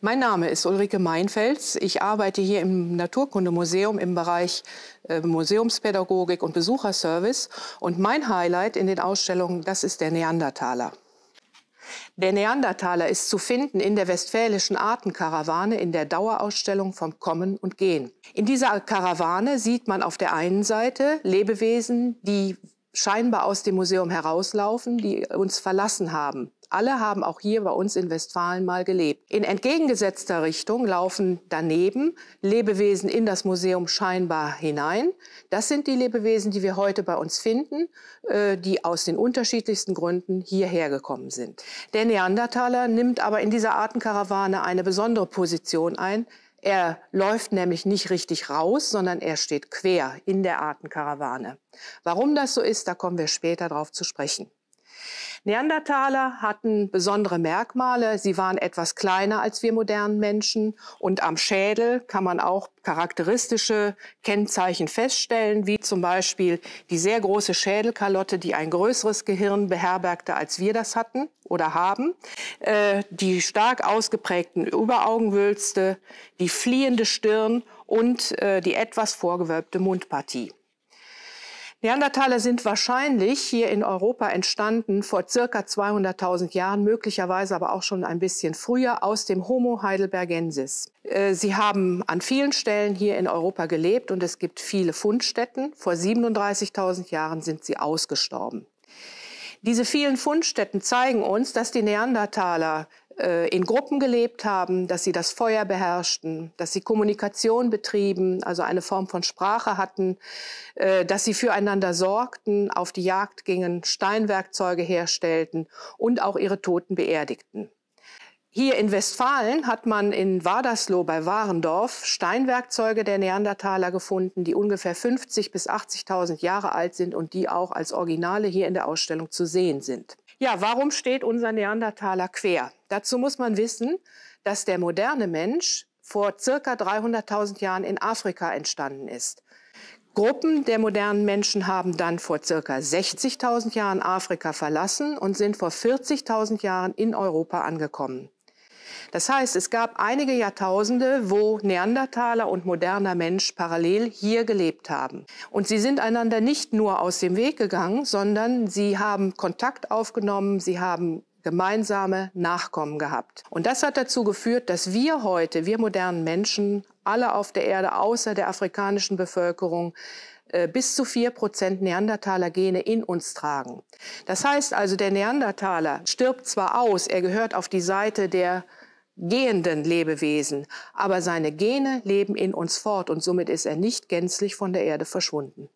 Mein Name ist Ulrike Meinfels. Ich arbeite hier im Naturkundemuseum im Bereich äh, Museumspädagogik und Besucherservice. Und mein Highlight in den Ausstellungen, das ist der Neandertaler. Der Neandertaler ist zu finden in der westfälischen Artenkarawane in der Dauerausstellung vom Kommen und Gehen. In dieser Karawane sieht man auf der einen Seite Lebewesen, die scheinbar aus dem Museum herauslaufen, die uns verlassen haben. Alle haben auch hier bei uns in Westfalen mal gelebt. In entgegengesetzter Richtung laufen daneben Lebewesen in das Museum scheinbar hinein. Das sind die Lebewesen, die wir heute bei uns finden, äh, die aus den unterschiedlichsten Gründen hierher gekommen sind. Der Neandertaler nimmt aber in dieser Artenkarawane eine besondere Position ein. Er läuft nämlich nicht richtig raus, sondern er steht quer in der Artenkarawane. Warum das so ist, da kommen wir später darauf zu sprechen. Neandertaler hatten besondere Merkmale. Sie waren etwas kleiner als wir modernen Menschen und am Schädel kann man auch charakteristische Kennzeichen feststellen, wie zum Beispiel die sehr große Schädelkalotte, die ein größeres Gehirn beherbergte, als wir das hatten oder haben, äh, die stark ausgeprägten Überaugenwülste, die fliehende Stirn und äh, die etwas vorgewölbte Mundpartie. Neandertaler sind wahrscheinlich hier in Europa entstanden vor circa 200.000 Jahren, möglicherweise aber auch schon ein bisschen früher aus dem Homo heidelbergensis. Äh, sie haben an vielen Stellen hier in Europa gelebt und es gibt viele Fundstätten. Vor 37.000 Jahren sind sie ausgestorben. Diese vielen Fundstätten zeigen uns, dass die Neandertaler äh, in Gruppen gelebt haben, dass sie das Feuer beherrschten, dass sie Kommunikation betrieben, also eine Form von Sprache hatten, äh, dass sie füreinander sorgten, auf die Jagd gingen, Steinwerkzeuge herstellten und auch ihre Toten beerdigten. Hier in Westfalen hat man in Wadersloh bei Warendorf Steinwerkzeuge der Neandertaler gefunden, die ungefähr 50 bis 80.000 Jahre alt sind und die auch als Originale hier in der Ausstellung zu sehen sind. Ja, warum steht unser Neandertaler quer? Dazu muss man wissen, dass der moderne Mensch vor circa 300.000 Jahren in Afrika entstanden ist. Gruppen der modernen Menschen haben dann vor circa 60.000 Jahren Afrika verlassen und sind vor 40.000 Jahren in Europa angekommen. Das heißt, es gab einige Jahrtausende, wo Neandertaler und moderner Mensch parallel hier gelebt haben. Und sie sind einander nicht nur aus dem Weg gegangen, sondern sie haben Kontakt aufgenommen, sie haben gemeinsame Nachkommen gehabt. Und das hat dazu geführt, dass wir heute, wir modernen Menschen, alle auf der Erde außer der afrikanischen Bevölkerung, äh, bis zu vier Prozent Neandertaler-Gene in uns tragen. Das heißt also, der Neandertaler stirbt zwar aus, er gehört auf die Seite der gehenden Lebewesen, aber seine Gene leben in uns fort und somit ist er nicht gänzlich von der Erde verschwunden.